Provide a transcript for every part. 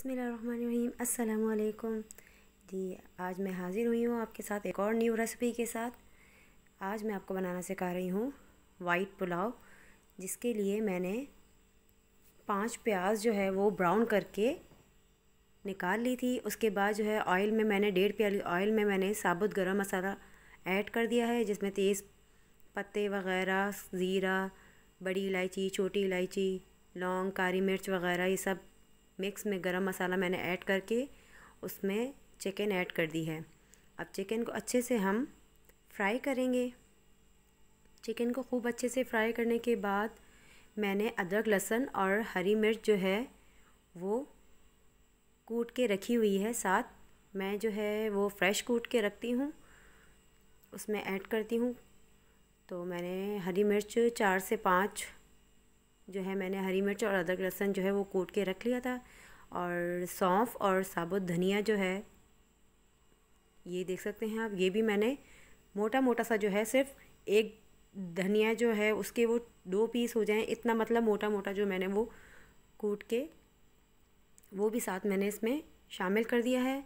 बसमीम अल्लाम जी आज मैं हाज़िर हुई हूँ आपके साथ एक और न्यू रेसिपी के साथ आज मैं आपको बनाना सिखा रही हूँ वाइट पुलाव जिसके लिए मैंने पांच प्याज जो है वो ब्राउन करके निकाल ली थी उसके बाद जो है ऑयल में मैंने डेढ़ प्याली ऑयल में मैंने साबुत गरम मसाला ऐड कर दिया है जिसमें तेज़ पत्ते वगैरह ज़ीरा बड़ी इलायची छोटी इलायची लौंग काली मिर्च वगैरह ये सब मिक्स में गरम मसाला मैंने ऐड करके उसमें चिकन ऐड कर दी है अब चिकन को अच्छे से हम फ्राई करेंगे चिकन को खूब अच्छे से फ्राई करने के बाद मैंने अदरक लहसुन और हरी मिर्च जो है वो कूट के रखी हुई है साथ मैं जो है वो फ्रेश कूट के रखती हूँ उसमें ऐड करती हूँ तो मैंने हरी मिर्च चार से पाँच जो है मैंने हरी मिर्च और अदरक लहसन जो है वो कूट के रख लिया था और सौंफ और साबुत धनिया जो है ये देख सकते हैं आप ये भी मैंने मोटा मोटा सा जो है सिर्फ एक धनिया जो है उसके वो दो पीस हो जाएं इतना मतलब मोटा मोटा जो मैंने वो कूट के वो भी साथ मैंने इसमें शामिल कर दिया है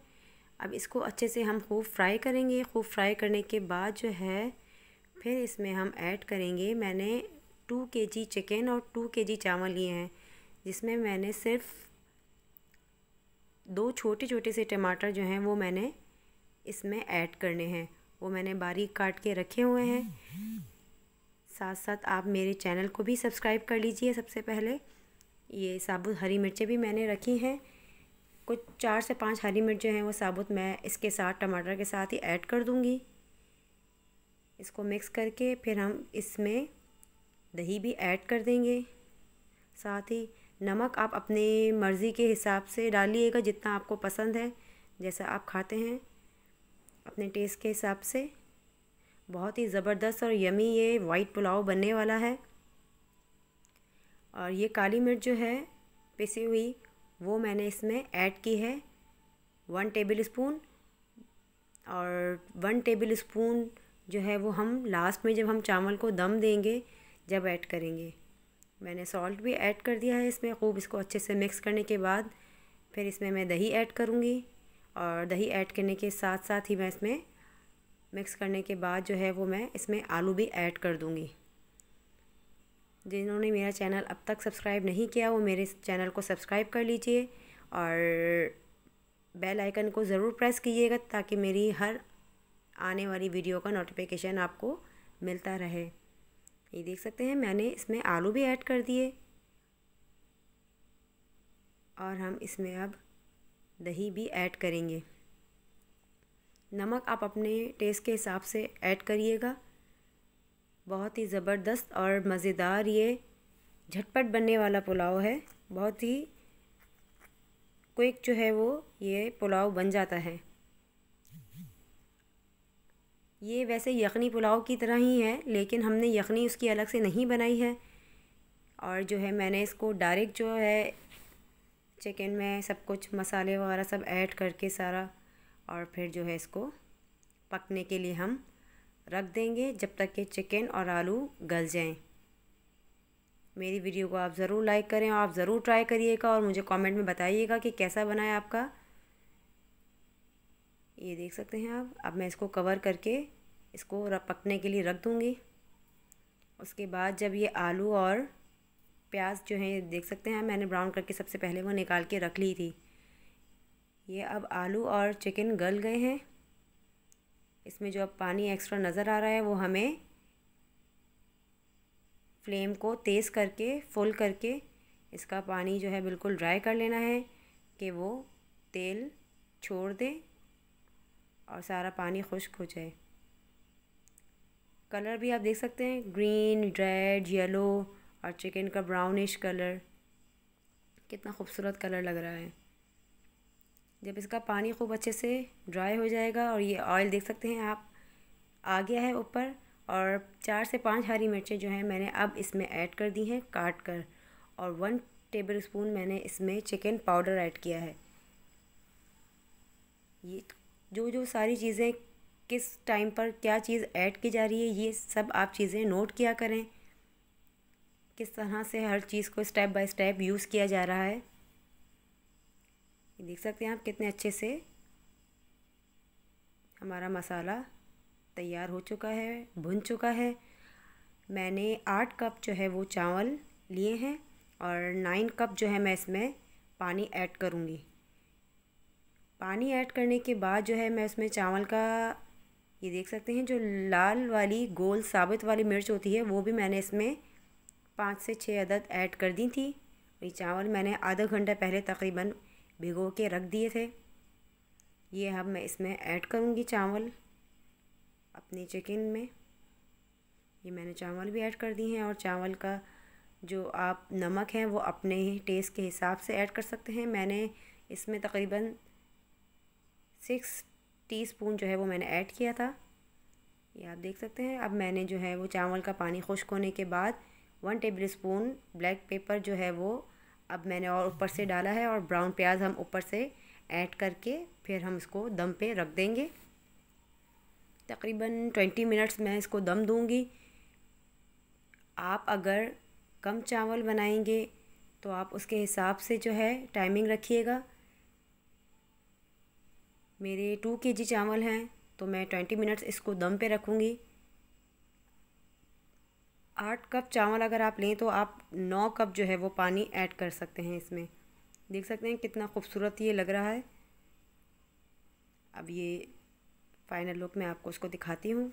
अब इसको अच्छे से हम खूब फ्राई करेंगे खूब फ्राई करने के बाद जो है फिर इसमें हम ऐड करेंगे मैंने टू के जी चिकन और टू के जी चावल लिए हैं जिसमें मैंने सिर्फ दो छोटे छोटे से टमाटर जो हैं वो मैंने इसमें ऐड करने हैं वो मैंने बारीक काट के रखे हुए हैं साथ साथ आप मेरे चैनल को भी सब्सक्राइब कर लीजिए सबसे पहले ये साबुत हरी मिर्चें भी मैंने रखी हैं कुछ चार से पांच हरी मिर्च जो हैं वो साबुत मैं इसके साथ टमाटर के साथ ही ऐड कर दूँगी इसको मिक्स करके फिर हम इसमें दही भी ऐड कर देंगे साथ ही नमक आप अपने मर्ज़ी के हिसाब से डालिएगा जितना आपको पसंद है जैसा आप खाते हैं अपने टेस्ट के हिसाब से बहुत ही ज़बरदस्त और यमी ये वाइट पुलाव बनने वाला है और ये काली मिर्च जो है पिसी हुई वो मैंने इसमें ऐड की है वन टेबल स्पून और वन टेबल स्पून जो है वो हम लास्ट में जब हम चावल को दम देंगे जब ऐड करेंगे मैंने सॉल्ट भी ऐड कर दिया है इसमें खूब इसको अच्छे से मिक्स करने के बाद फिर इसमें मैं दही ऐड करूँगी और दही ऐड करने के साथ साथ ही मैं इसमें मिक्स करने के बाद जो है वो मैं इसमें आलू भी ऐड कर दूँगी जिन्होंने मेरा चैनल अब तक सब्सक्राइब नहीं किया वो मेरे चैनल को सब्सक्राइब कर लीजिए और बेल आइकन को ज़रूर प्रेस कीजिएगा ताकि मेरी हर आने वाली वीडियो का नोटिफिकेशन आपको मिलता रहे ये देख सकते हैं मैंने इसमें आलू भी ऐड कर दिए और हम इसमें अब दही भी ऐड करेंगे नमक आप अपने टेस्ट के हिसाब से ऐड करिएगा बहुत ही ज़बरदस्त और मज़ेदार ये झटपट बनने वाला पुलाव है बहुत ही क्विक जो है वो ये पुलाव बन जाता है ये वैसे यखनी पुलाव की तरह ही है लेकिन हमने यखनी उसकी अलग से नहीं बनाई है और जो है मैंने इसको डायरेक्ट जो है चिकन में सब कुछ मसाले वगैरह सब ऐड करके सारा और फिर जो है इसको पकने के लिए हम रख देंगे जब तक कि चिकन और आलू गल जाएं मेरी वीडियो को आप ज़रूर लाइक करें और आप ज़रूर ट्राई करिएगा और मुझे कमेंट में बताइएगा कि कैसा बनाए आपका ये देख सकते हैं आप अब मैं इसको कवर करके इसको पकने के लिए रख दूँगी उसके बाद जब ये आलू और प्याज जो है देख सकते हैं मैंने ब्राउन करके सबसे पहले वो निकाल के रख ली थी ये अब आलू और चिकन गल गए हैं इसमें जो अब पानी एक्स्ट्रा नज़र आ रहा है वो हमें फ्लेम को तेज़ करके फुल करके इसका पानी जो है बिल्कुल ड्राई कर लेना है कि वो तेल छोड़ दे और सारा पानी खुश्क हो जाए कलर भी आप देख सकते हैं ग्रीन रेड येलो और चिकन का ब्राउनिश कलर कितना खूबसूरत कलर लग रहा है जब इसका पानी खूब अच्छे से ड्राई हो जाएगा और ये ऑयल देख सकते हैं आप आ गया है ऊपर और चार से पाँच हरी मिर्चें जो हैं मैंने अब इसमें ऐड कर दी हैं काट कर और वन टेबल स्पून मैंने इसमें चिकन पाउडर ऐड किया है ये जो जो सारी चीज़ें किस टाइम पर क्या चीज़ ऐड की जा रही है ये सब आप चीज़ें नोट किया करें किस तरह से हर चीज़ को स्टेप बाय स्टेप यूज़ किया जा रहा है देख सकते हैं आप कितने अच्छे से हमारा मसाला तैयार हो चुका है भुन चुका है मैंने आठ कप जो है वो चावल लिए हैं और नाइन कप जो है मैं इसमें पानी ऐड करूँगी पानी ऐड करने के बाद जो है मैं उसमें चावल का ये देख सकते हैं जो लाल वाली गोल साबित वाली मिर्च होती है वो भी मैंने इसमें पाँच से छः अदद ऐड कर दी थी ये चावल मैंने आधा घंटा पहले तकरीबन भिगो के रख दिए थे ये अब मैं इसमें ऐड करूँगी चावल अपने चिकन में ये मैंने चावल भी ऐड कर दिए हैं और चावल का जो आप नमक है वो अपने टेस्ट के हिसाब से ऐड कर सकते हैं मैंने इसमें तकरीबन सिक्स टीस्पून जो है वो मैंने ऐड किया था ये आप देख सकते हैं अब मैंने जो है वो चावल का पानी खुश्क होने के बाद one tablespoon black pepper जो है वो अब मैंने और ऊपर से डाला है और ब्राउन प्याज हम ऊपर से ऐड करके फिर हम इसको दम पे रख देंगे तकरीबन ट्वेंटी मिनट्स मैं इसको दम दूँगी आप अगर कम चावल बनाएंगे तो आप उसके हिसाब से जो है टाइमिंग रखिएगा मेरे टू के जी चावल हैं तो मैं ट्वेंटी मिनट्स इसको दम पे रखूँगी आठ कप चावल अगर आप लें तो आप नौ कप जो है वो पानी ऐड कर सकते हैं इसमें देख सकते हैं कितना खूबसूरत ये लग रहा है अब ये फाइनल लुक मैं आपको उसको दिखाती हूँ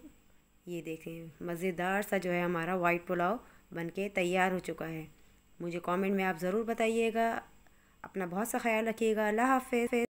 ये देखें मज़ेदार सा जो है हमारा वाइट पुलाव बनके तैयार हो चुका है मुझे कमेंट में आप ज़रूर बताइएगा अपना बहुत सा ख्याल रखिएगा अल्लाह हाफि